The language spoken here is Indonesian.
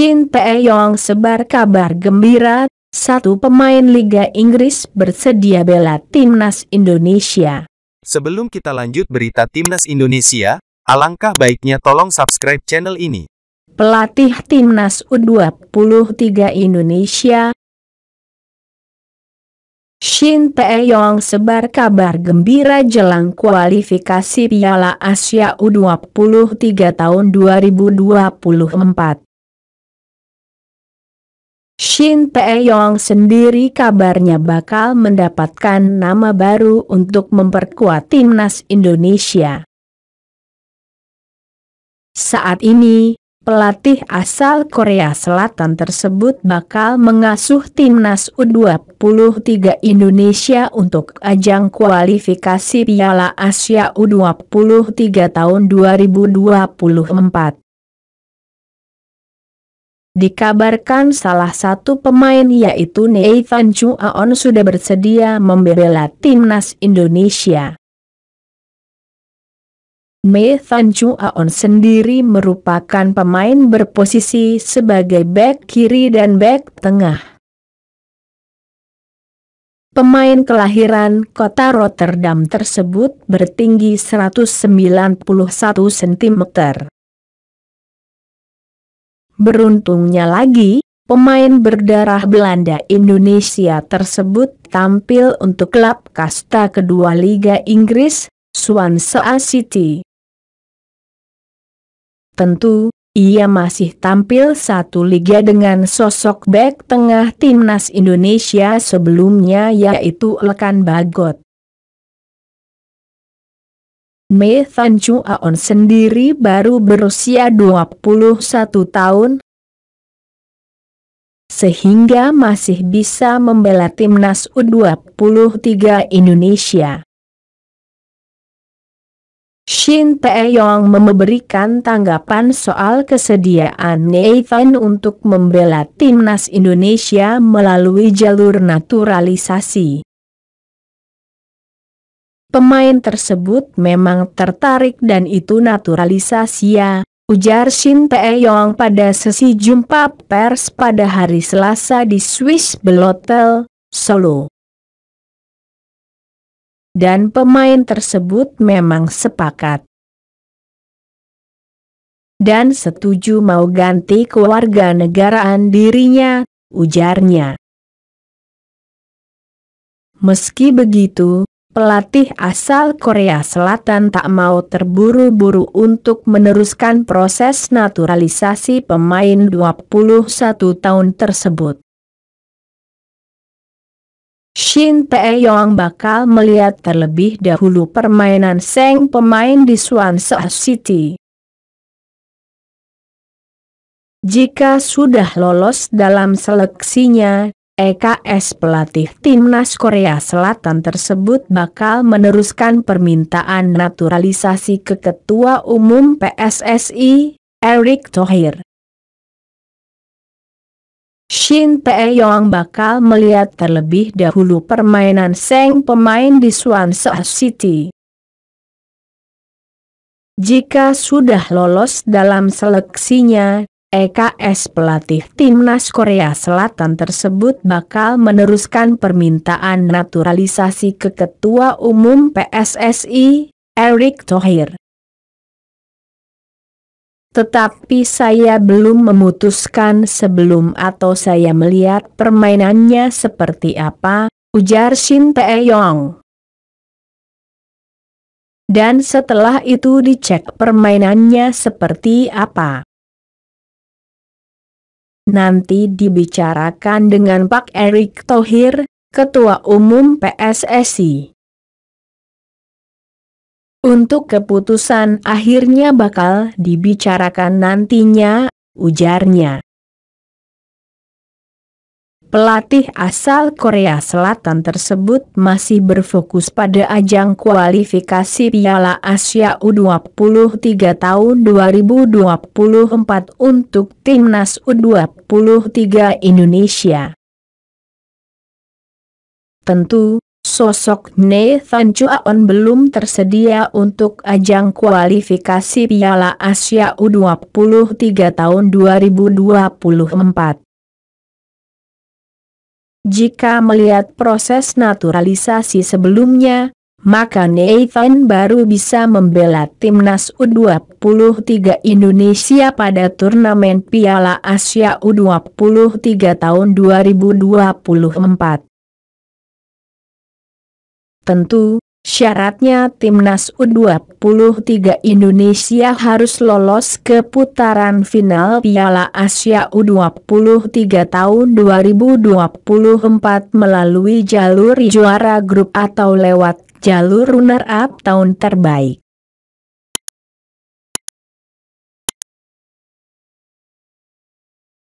Shin Tae-yong sebar kabar gembira, satu pemain Liga Inggris bersedia bela Timnas Indonesia. Sebelum kita lanjut berita Timnas Indonesia, alangkah baiknya tolong subscribe channel ini. Pelatih Timnas U23 Indonesia, Shin Tae-yong sebar kabar gembira jelang kualifikasi Piala Asia U23 tahun 2024. Shin Yong sendiri kabarnya bakal mendapatkan nama baru untuk memperkuat timnas Indonesia. Saat ini, pelatih asal Korea Selatan tersebut bakal mengasuh timnas U23 Indonesia untuk ajang kualifikasi Piala Asia U23 tahun 2024. Dikabarkan salah satu pemain yaitu Nathan Aon sudah bersedia membela timnas Indonesia. Nathan Aon sendiri merupakan pemain berposisi sebagai bek kiri dan bek tengah. Pemain kelahiran kota Rotterdam tersebut bertinggi 191 cm. Beruntungnya lagi, pemain berdarah Belanda Indonesia tersebut tampil untuk klub kasta kedua Liga Inggris, Swansea City. Tentu, ia masih tampil satu liga dengan sosok bek tengah timnas Indonesia sebelumnya yaitu Lekan Bagot. Mei Tan Aon sendiri baru berusia 21 tahun, sehingga masih bisa membela timnas U23 Indonesia. Shin Tae Yong memberikan tanggapan soal kesediaan Nathan untuk membela timnas Indonesia melalui jalur naturalisasi. Pemain tersebut memang tertarik dan itu naturalisasi ya, ujar Shin Taeyong pada sesi jumpa pers pada hari Selasa di Swiss Belotel, Solo. Dan pemain tersebut memang sepakat. Dan setuju mau ganti kewarganegaraan dirinya, ujarnya. Meski begitu, pelatih asal Korea Selatan tak mau terburu-buru untuk meneruskan proses naturalisasi pemain 21 tahun tersebut. Shin Tae-yong bakal melihat terlebih dahulu permainan Seng pemain di Swansea City. Jika sudah lolos dalam seleksinya, EKS pelatih timnas Korea Selatan tersebut bakal meneruskan permintaan naturalisasi ke Ketua Umum PSSI, Erick Thohir. Shin Tae-yong bakal melihat terlebih dahulu permainan Seng pemain di Swansea City. Jika sudah lolos dalam seleksinya, EKS pelatih timnas Korea Selatan tersebut bakal meneruskan permintaan naturalisasi ke Ketua Umum PSSI, Erick Thohir. Tetapi saya belum memutuskan sebelum atau saya melihat permainannya seperti apa, ujar Shin Tae-yong. Dan setelah itu dicek permainannya seperti apa nanti dibicarakan dengan Pak Erick Thohir, Ketua Umum PSSI. Untuk keputusan akhirnya bakal dibicarakan nantinya, ujarnya. Pelatih asal Korea Selatan tersebut masih berfokus pada ajang kualifikasi Piala Asia U23 tahun 2024 untuk timnas U23 Indonesia. Tentu, sosok Nathan Chuaon belum tersedia untuk ajang kualifikasi Piala Asia U23 tahun 2024. Jika melihat proses naturalisasi sebelumnya, maka Nathan baru bisa membela timnas U23 Indonesia pada turnamen Piala Asia U23 tahun 2024. Tentu, Syaratnya timnas U23 Indonesia harus lolos ke putaran final Piala Asia U23 tahun 2024 melalui jalur juara grup atau lewat jalur runner-up tahun terbaik.